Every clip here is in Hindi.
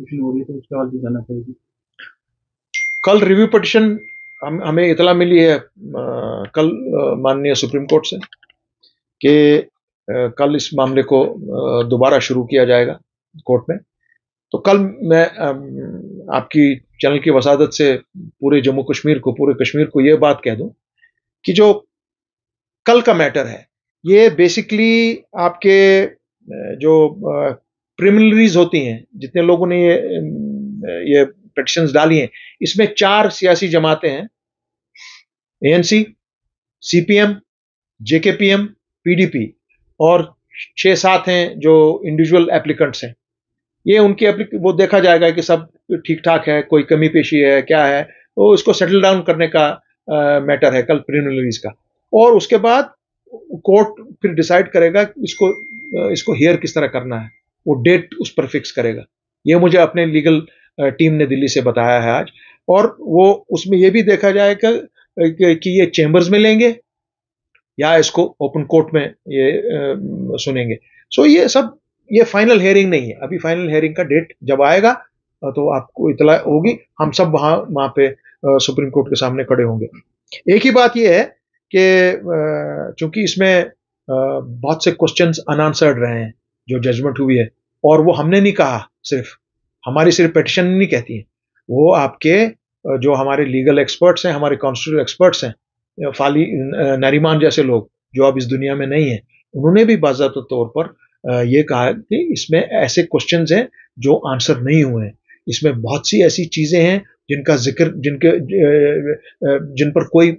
हो रही है तो उसके बाद भी जाना चाहिए कल रिव्यू पटिशन हम हमें इतला मिली है आ, कल माननीय सुप्रीम कोर्ट से कि कल इस मामले को दोबारा शुरू किया जाएगा कोर्ट में तो कल मैं आ, आपकी चैनल की वसादत से पूरे जम्मू कश्मीर को पूरे कश्मीर को यह बात कह दूं कि जो कल का मैटर है ये बेसिकली आपके जो प्रिमिलरीज होती हैं जितने लोगों ने ये ये पटिशन डाली हैं इसमें चार सियासी जमातें हैं एएनसी सीपीएम जेकेपीएम पीडीपी और छः सात हैं जो इंडिविजुअल एप्लीकेंट्स हैं ये उनकी वो देखा जाएगा कि सब ठीक ठाक है कोई कमी पेशी है क्या है तो इसको सेटल डाउन करने का आ, मैटर है कल प्रिमिनरीज का और उसके बाद कोर्ट फिर डिसाइड करेगा इसको इसको हेयर किस तरह करना है वो डेट उस पर फिक्स करेगा ये मुझे अपने लीगल टीम ने दिल्ली से बताया है आज और वो उसमें ये भी देखा जाएगा कि ये चेम्बर्स में लेंगे या इसको ओपन कोर्ट में ये आ, सुनेंगे सो ये सब ये फाइनल हेयरिंग नहीं है अभी फाइनल हेयरिंग का डेट जब आएगा तो आपको इतला होगी हम सब वहाँ वहाँ पे सुप्रीम कोर्ट के सामने खड़े होंगे एक ही बात यह है कि चूंकि इसमें बहुत से क्वेश्चंस अनआंसर्ड रहे हैं जो जजमेंट हुई है और वो हमने नहीं कहा सिर्फ हमारी सिर्फ पिटिशन नहीं कहती है वो आपके जो हमारे लीगल एक्सपर्ट्स हैं हमारे कॉन्स्टिट्यूट एक्सपर्ट्स हैं फाली नरीमान जैसे लोग जो अब इस दुनिया में नहीं है उन्होंने भी बाबा तौर पर ये कहा कि इसमें ऐसे क्वेश्चन हैं जो आंसर नहीं हुए हैं इसमें बहुत सी ऐसी चीज़ें हैं जिनका जिक्र जिनके जिन पर कोई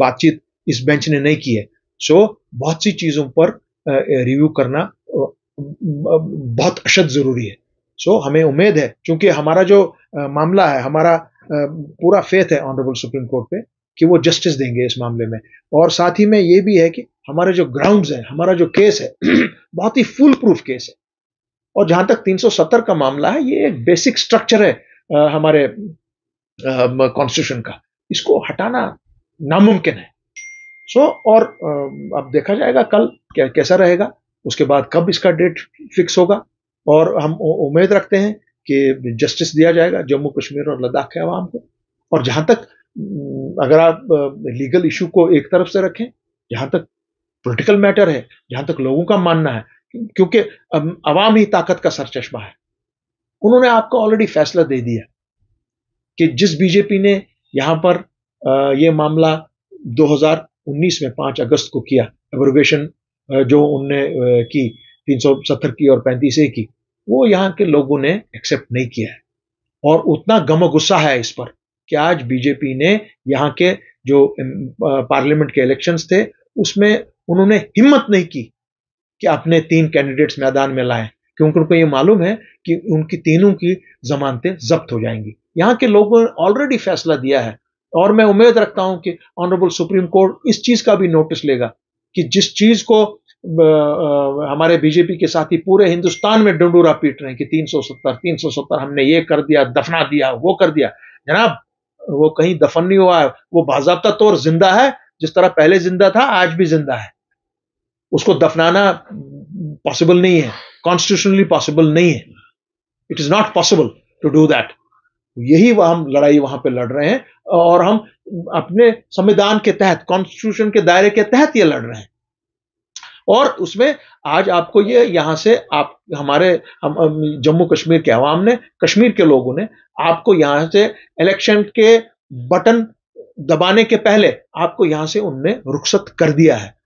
बातचीत इस बेंच ने नहीं की है सो बहुत सी चीज़ों पर रिव्यू करना बहुत अशद ज़रूरी है सो so, हमें उम्मीद है क्योंकि हमारा जो मामला है हमारा पूरा फेथ है ऑनरेबल सुप्रीम कोर्ट पे कि वो जस्टिस देंगे इस मामले में और साथ ही में ये भी है कि हमारे जो ग्राउंड्स हैं हमारा जो केस है बहुत ही फुल प्रूफ केस है और जहां तक 370 का मामला है ये एक बेसिक स्ट्रक्चर है हमारे कॉन्स्टिट्यूशन का इसको हटाना नामुमकिन है सो so, और अब देखा जाएगा कल कैसा रहेगा उसके बाद कब इसका डेट फिक्स होगा और हम उम्मीद रखते हैं कि जस्टिस दिया जाएगा जम्मू कश्मीर और लद्दाख के आवाम को और जहाँ तक अगर आप लीगल इशू को एक तरफ से रखें जहां तक पॉलिटिकल मैटर है जहां तक लोगों का मानना है क्योंकि अवाम ही ताकत का सरचश्मा है उन्होंने आपको ऑलरेडी फैसला दे दिया कि जिस बीजेपी ने यहाँ पर यह मामला 2019 में 5 अगस्त को किया एब्रोगेशन जो उनने की 370 की और पैंतीस ए की वो यहाँ के लोगों ने एक्सेप्ट नहीं किया है और उतना गम गुस्सा है इस पर कि आज बीजेपी ने यहाँ के जो पार्लियामेंट के इलेक्शंस थे उसमें उन्होंने हिम्मत नहीं की कि अपने तीन कैंडिडेट्स मैदान में लाएं क्योंकि उनको तो ये मालूम है कि उनकी तीनों की जमानतें जब्त हो जाएंगी यहाँ के लोगों ने ऑलरेडी फैसला दिया है और मैं उम्मीद रखता हूँ कि ऑनरेबल सुप्रीम कोर्ट इस चीज़ का भी नोटिस लेगा कि जिस चीज को हमारे बीजेपी के साथी पूरे हिंदुस्तान में डंडूरा पीट रहे हैं कि 370 370 हमने ये कर दिया दफना दिया वो कर दिया जनाब वो कहीं दफन नहीं हुआ है वो बाजाबता तौर जिंदा है जिस तरह पहले जिंदा था आज भी जिंदा है उसको दफनाना पॉसिबल नहीं है कॉन्स्टिट्यूशनली पॉसिबल नहीं है it is not possible to do that यही वह हम लड़ाई वहां पे लड़ रहे हैं और हम अपने संविधान के तहत कॉन्स्टिट्यूशन के दायरे के तहत ये लड़ रहे हैं और उसमें आज आपको ये यहाँ से आप हमारे हम, जम्मू कश्मीर के अवाम ने कश्मीर के लोगों ने आपको यहाँ से इलेक्शन के बटन दबाने के पहले आपको यहाँ से उनने रुखसत कर दिया है